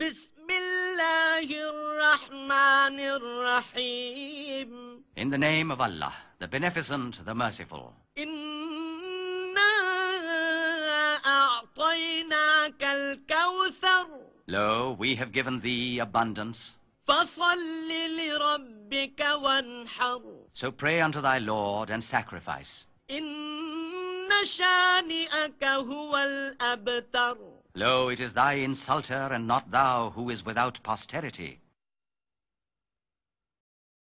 بسم الله الرحمن الرحيم In the name of Allah, the Beneficent, the Merciful. Lo, we have given thee abundance. So pray unto thy Lord and sacrifice. Lo, it is thy insulter and not thou who is without posterity.